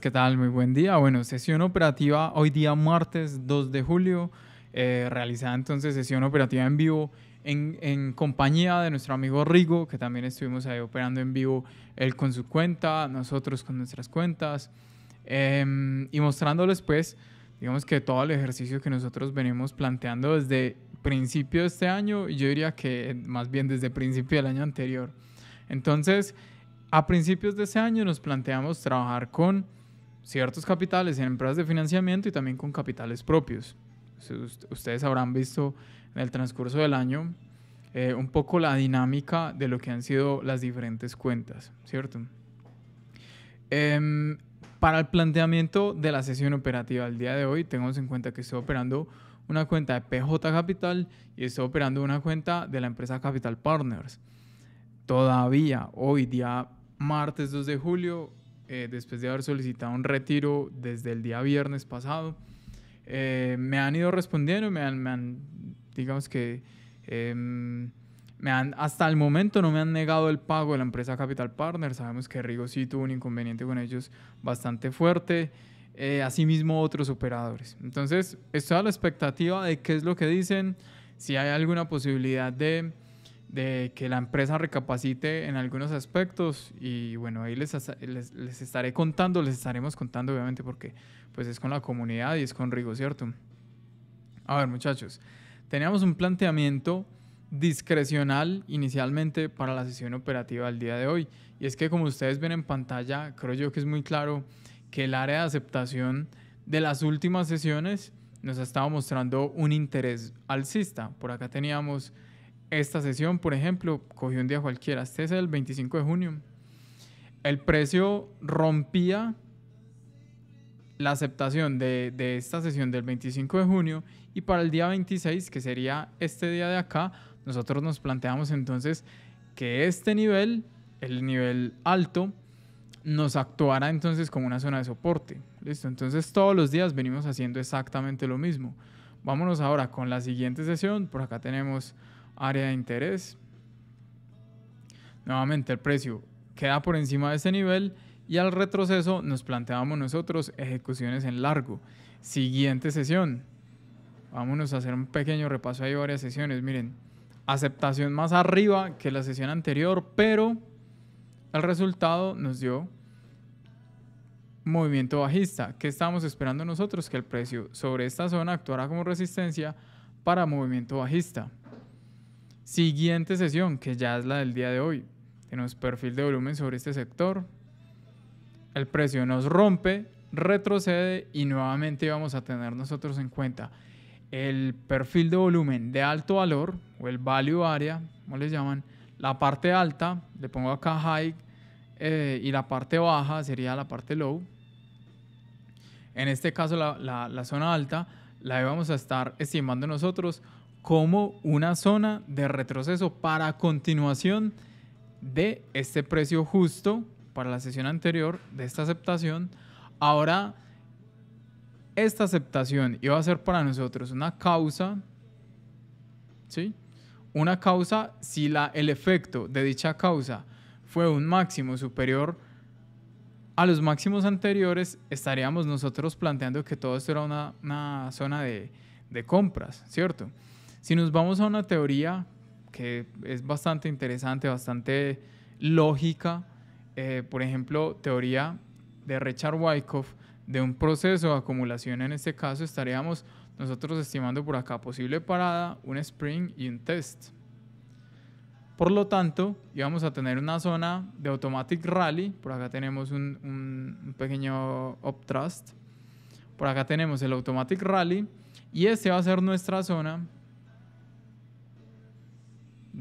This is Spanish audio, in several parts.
¿qué tal? Muy buen día. Bueno, sesión operativa hoy día martes 2 de julio, eh, realizada entonces sesión operativa en vivo en, compañía de nuestro amigo Rigo, que también estuvimos ahí operando en vivo él con su cuenta, nosotros con nuestras cuentas, em, y mostrándoles pues, digamos que todo el ejercicio que nosotros venimos planteando desde principio de este año, yo diría que más bien desde principio del año anterior. Entonces, a principios de ese año nos planteamos trabajar con ciertos capitales en empresas de financiamiento y también con capitales propios. Ustedes habrán visto en el transcurso del año eh, un poco la dinámica de lo que han sido las diferentes cuentas, ¿cierto? Em, para el planteamiento de la sesión operativa del día de hoy, tengamos en cuenta que estoy operando una cuenta de PJ Capital y estoy operando una cuenta de la empresa Capital Partners. Todavía hoy, día martes 2 de julio, eh, después de haber solicitado un retiro desde el día viernes pasado. Eh, me han ido respondiendo, me han, digamos que, em, me han, hasta el momento no me han negado el pago de la empresa Capital Partners, Sabemos que Rigo sí tuvo un inconveniente con ellos bastante fuerte. Eh, asimismo otros operadores. Entonces, está la expectativa de qué es lo que dicen, si hay alguna posibilidad de de que la empresa recapacite en algunos aspectos y bueno, ahí les, les, les, estaré contando, les estaremos contando obviamente porque pues es con la comunidad y es con Rigo, ¿cierto? A ver muchachos, teníamos un planteamiento discrecional inicialmente para la sesión operativa del día de hoy y es que como ustedes ven en pantalla, creo yo que es muy claro que el área de aceptación de las últimas sesiones nos ha estado mostrando un interés alcista. Por acá teníamos esta sesión, por ejemplo, cogió un día cualquiera, este es el 25 de junio, el precio rompía la aceptación de, esta sesión del 25 de junio y para el día 26, que sería este día de acá, nosotros nos planteamos entonces que este nivel, el nivel alto, nos actuara entonces como una zona de soporte. ¿Listo? Entonces todos los días venimos haciendo exactamente lo mismo. Vámonos ahora con la siguiente sesión. Por acá tenemos área de interés. Nuevamente el precio queda por encima de este nivel y al retroceso nos planteamos nosotros ejecuciones en largo. Siguiente sesión. Vámonos a hacer un pequeño repaso. Hay varias sesiones. Miren, aceptación más arriba que la sesión anterior, pero el resultado nos dio movimiento bajista. ¿Qué estábamos esperando nosotros? Que el precio sobre esta zona actuara como resistencia para movimiento bajista. Siguiente sesión, que ya es la del día de hoy. Tenemos perfil de volumen sobre este sector. El precio nos rompe, retrocede y nuevamente vamos a tener nosotros en cuenta el perfil de volumen de alto valor o el value area, como les llaman. La parte alta, le pongo acá high, eh, y la parte baja sería la parte low. En este caso, la, la, la zona alta la vamos a estar estimando nosotros como una zona de retroceso para continuación de este precio justo para la sesión anterior de esta aceptación. Ahora, esta aceptación iba a ser para nosotros una causa, ¿sí? Una causa si la, el efecto de dicha causa fue un máximo superior a los máximos anteriores, estaríamos nosotros planteando que todo esto era una, zona de, de compras, ¿cierto? Si nos vamos a una teoría que es bastante interesante, bastante lógica, eh, por ejemplo, teoría de Richard Wyckoff, de un proceso de acumulación, en este caso estaríamos nosotros estimando por acá posible parada, un spring y un test. Por lo tanto, íbamos a tener una zona de automatic rally, por acá tenemos un, un pequeño uptrust, por acá tenemos el automatic rally y este va a ser nuestra zona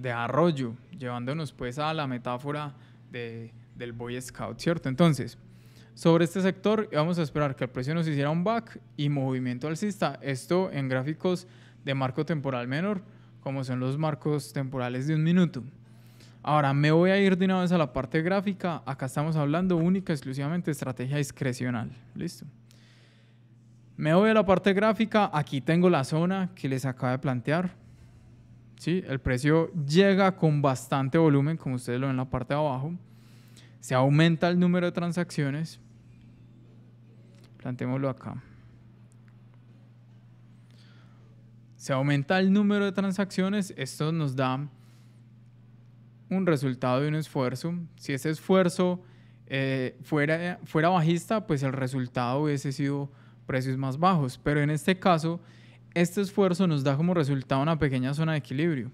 de arroyo, llevándonos pues a la metáfora del Boy Scout, ¿cierto? Entonces, sobre este sector vamos a esperar que el precio nos hiciera un back y movimiento alcista, esto en gráficos de marco temporal menor, como son los marcos temporales de un minuto. Ahora me voy a ir de una vez a la parte gráfica, acá estamos hablando única exclusivamente estrategia discrecional, ¿listo? Me voy a la parte gráfica, aquí tengo la zona que les acaba de plantear, ¿sí? El precio llega con bastante volumen, como ustedes lo ven en la parte de abajo. Se aumenta el número de transacciones. Plantémoslo acá. Se aumenta el número de transacciones. Esto nos da un resultado y un esfuerzo. Si ese esfuerzo eh, fuera, fuera bajista, pues el resultado hubiese sido precios más bajos. Pero en este caso, este esfuerzo nos da como resultado una pequeña zona de equilibrio.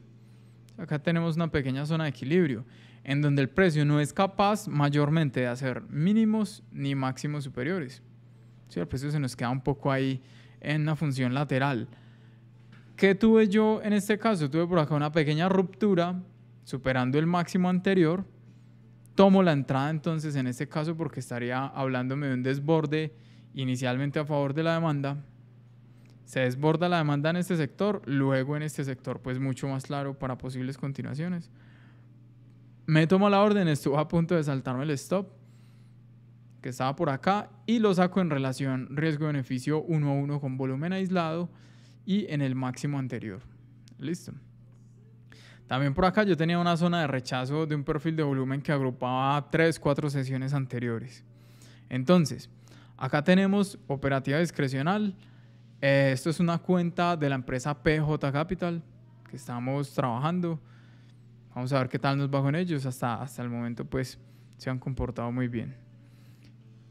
Acá tenemos una pequeña zona de equilibrio en donde el precio no es capaz mayormente de hacer mínimos ni máximos superiores. el precio se nos queda un poco ahí en la función lateral. ¿Qué tuve yo en este caso? Tuve por acá una pequeña ruptura superando el máximo anterior. Tomo la entrada entonces en este caso porque estaría hablándome de un desborde inicialmente a favor de la demanda se desborda la demanda en este sector, luego en este sector pues mucho más claro para posibles continuaciones. Me tomo la orden, estuve a punto de saltarme el stop que estaba por acá y lo saco en relación riesgo-beneficio 1 a 1 con volumen aislado y en el máximo anterior. Listo. También por acá yo tenía una zona de rechazo de un perfil de volumen que agrupaba 3, 4 sesiones anteriores. Entonces, acá tenemos operativa discrecional eh, esto es una cuenta de la empresa PJ Capital que estamos trabajando. Vamos a ver qué tal nos va con ellos. Hasta, hasta el momento pues se han comportado muy bien.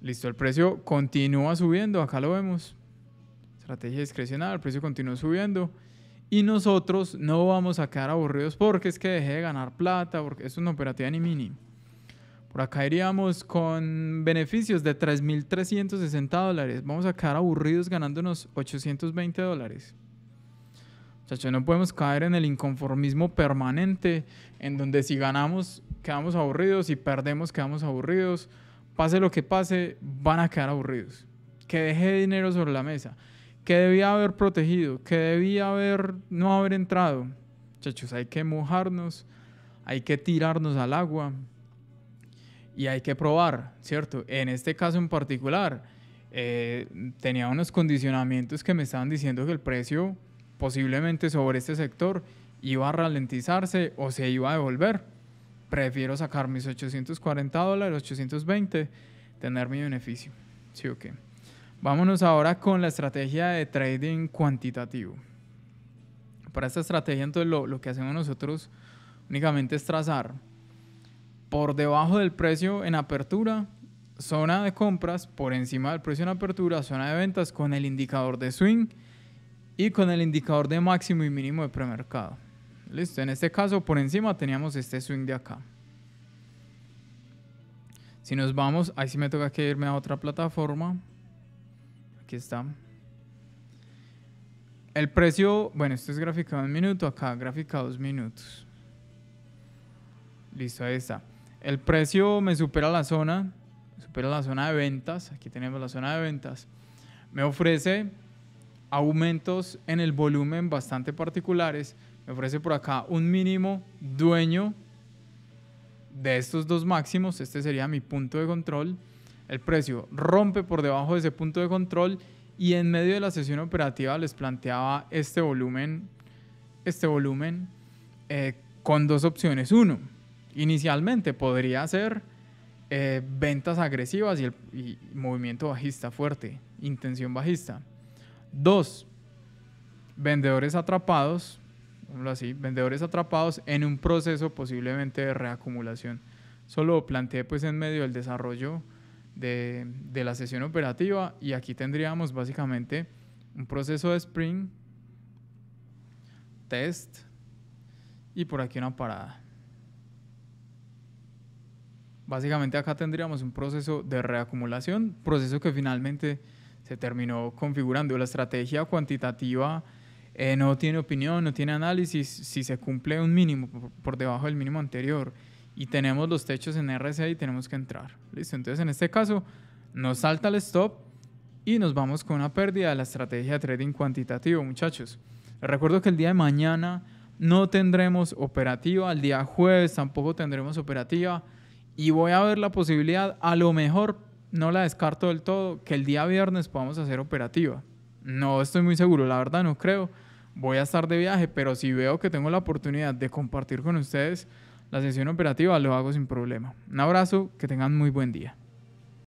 Listo, el precio continúa subiendo, acá lo vemos. Estrategia discrecional, el precio continúa subiendo. Y nosotros no vamos a quedar aburridos porque es que dejé de ganar plata, porque es una operativa ni mini por caeríamos con beneficios de 3.360 dólares. Vamos a quedar aburridos ganándonos 820 dólares. no podemos caer en el inconformismo permanente, en donde si ganamos quedamos aburridos, si perdemos quedamos aburridos. Pase lo que pase, van a quedar aburridos. Que deje dinero sobre la mesa, que debía haber protegido, que debía haber no haber entrado. Chachos, hay que mojarnos, hay que tirarnos al agua y hay que probar, ¿cierto? En este caso en particular, eh, tenía unos condicionamientos que me estaban diciendo que el precio posiblemente sobre este sector iba a ralentizarse o se iba a devolver. Prefiero sacar mis 840 dólares, 820, tener mi beneficio. Sí, o qué. Vámonos ahora con la estrategia de trading cuantitativo. Para esta estrategia, entonces, lo, lo que hacemos nosotros únicamente es trazar por debajo del precio en apertura, zona de compras, por encima del precio en apertura, zona de ventas con el indicador de swing y con el indicador de máximo y mínimo de premercado. Listo, en este caso por encima teníamos este swing de acá. Si nos vamos, ahí sí me toca que irme a otra plataforma. Aquí está. El precio, bueno, esto es gráfica en un minuto, acá gráfica dos minutos. Listo, ahí está. El precio me supera la zona, supera la zona de ventas. Aquí tenemos la zona de ventas. Me ofrece aumentos en el volumen bastante particulares. Me ofrece por acá un mínimo dueño de estos dos máximos. Este sería mi punto de control. El precio rompe por debajo de ese punto de control y en medio de la sesión operativa les planteaba este volumen, este volumen eh, con dos opciones. Uno, Inicialmente podría ser eh, ventas agresivas y, el, movimiento bajista fuerte, intención bajista. Dos, vendedores atrapados, así, vendedores atrapados en un proceso posiblemente de reacumulación. Solo planteé pues en medio del desarrollo de, la sesión operativa y aquí tendríamos básicamente un proceso de spring test y por aquí una parada. Básicamente acá tendríamos un proceso de reacumulación, proceso que finalmente se terminó configurando. La estrategia cuantitativa eh, no tiene opinión, no tiene análisis si se cumple un mínimo por debajo del mínimo anterior y tenemos los techos en RSI, tenemos que entrar. ¿Listo? Entonces en este caso nos salta el stop y nos vamos con una pérdida de la estrategia de trading cuantitativo, muchachos. recuerdo que el día de mañana no tendremos operativa, al día jueves tampoco tendremos operativa y voy a ver la posibilidad, a lo mejor no la descarto del todo, que el día viernes podamos hacer operativa. No estoy muy seguro, la verdad no creo. Voy a estar de viaje, pero si veo que tengo la oportunidad de compartir con ustedes la sesión operativa, lo hago sin problema. Un abrazo, que tengan muy buen día.